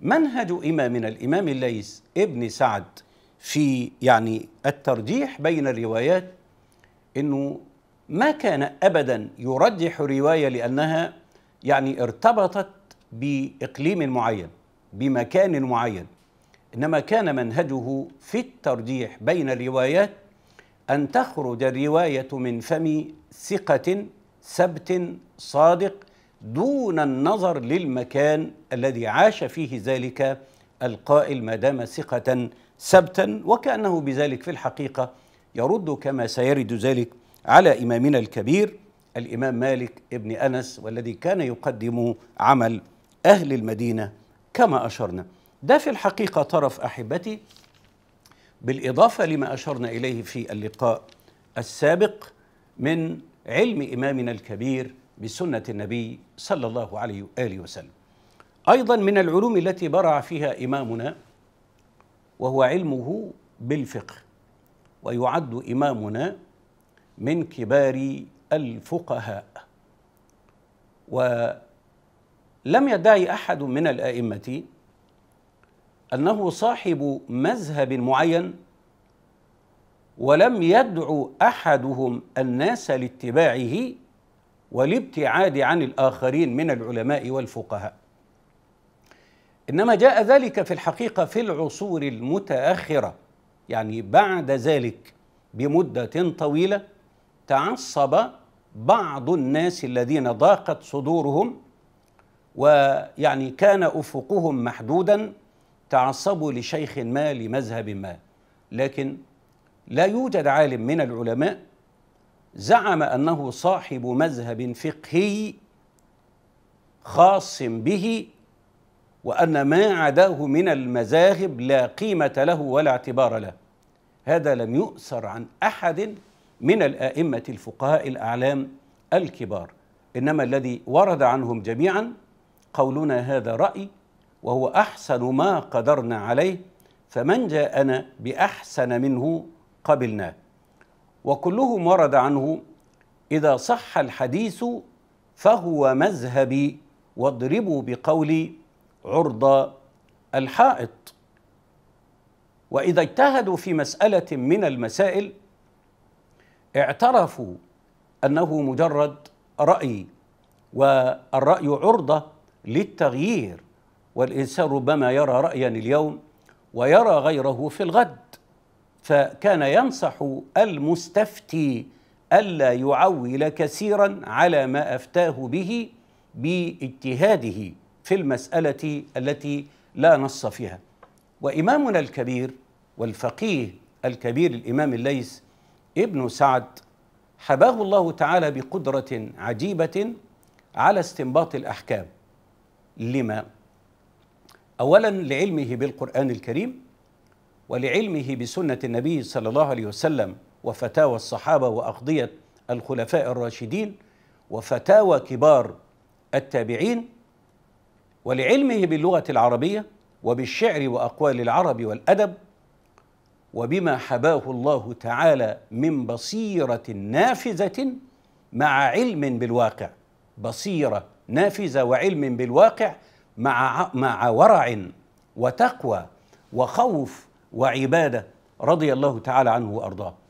منهج إمامنا الإمام الليث ابن سعد في يعني الترجيح بين الروايات أنه ما كان أبدا يرجح رواية لأنها يعني ارتبطت بإقليم معين بمكان معين إنما كان منهجه في الترجيح بين الروايات أن تخرج الرواية من فم ثقة ثبت صادق دون النظر للمكان الذي عاش فيه ذلك القائل ما دام ثقة سبتا وكأنه بذلك في الحقيقة يرد كما سيرد ذلك على إمامنا الكبير الإمام مالك ابن أنس والذي كان يقدم عمل أهل المدينة كما أشرنا ده في الحقيقة طرف أحبتي بالإضافة لما أشرنا إليه في اللقاء السابق من علم إمامنا الكبير بسنة النبي صلى الله عليه وآله وسلم أيضا من العلوم التي برع فيها إمامنا وهو علمه بالفقه ويعد إمامنا من كبار الفقهاء ولم يدعي أحد من الآئمة أنه صاحب مذهب معين ولم يدعو أحدهم الناس لاتباعه والابتعاد عن الآخرين من العلماء والفقهاء إنما جاء ذلك في الحقيقة في العصور المتأخرة يعني بعد ذلك بمدة طويلة تعصب بعض الناس الذين ضاقت صدورهم ويعني كان افقهم محدودا تعصبوا لشيخ ما لمذهب ما لكن لا يوجد عالم من العلماء زعم انه صاحب مذهب فقهي خاص به وان ما عداه من المذاهب لا قيمه له ولا اعتبار له هذا لم يؤثر عن احد من الائمه الفقهاء الاعلام الكبار انما الذي ورد عنهم جميعا قولنا هذا راي وهو احسن ما قدرنا عليه فمن جاءنا باحسن منه قبلناه وكلهم ورد عنه إذا صح الحديث فهو مذهبي واضربوا بقولي عرض الحائط وإذا اجتهدوا في مسألة من المسائل اعترفوا أنه مجرد رأي والرأي عرضة للتغيير والإنسان ربما يرى رأيا اليوم ويرى غيره في الغد فكان ينصح المستفتي ألا يعول كثيرا على ما أفتاه به باجتهاده في المسألة التي لا نص فيها وإمامنا الكبير والفقيه الكبير الإمام الليث ابن سعد حباه الله تعالى بقدرة عجيبة على استنباط الأحكام لما؟ أولا لعلمه بالقرآن الكريم ولعلمه بسنة النبي صلى الله عليه وسلم وفتاوى الصحابة وأقضية الخلفاء الراشدين وفتاوى كبار التابعين ولعلمه باللغة العربية وبالشعر وأقوال العرب والأدب وبما حباه الله تعالى من بصيرة نافذة مع علم بالواقع بصيرة نافذة وعلم بالواقع مع مع ورع وتقوى وخوف وعباده رضي الله تعالى عنه وارضاه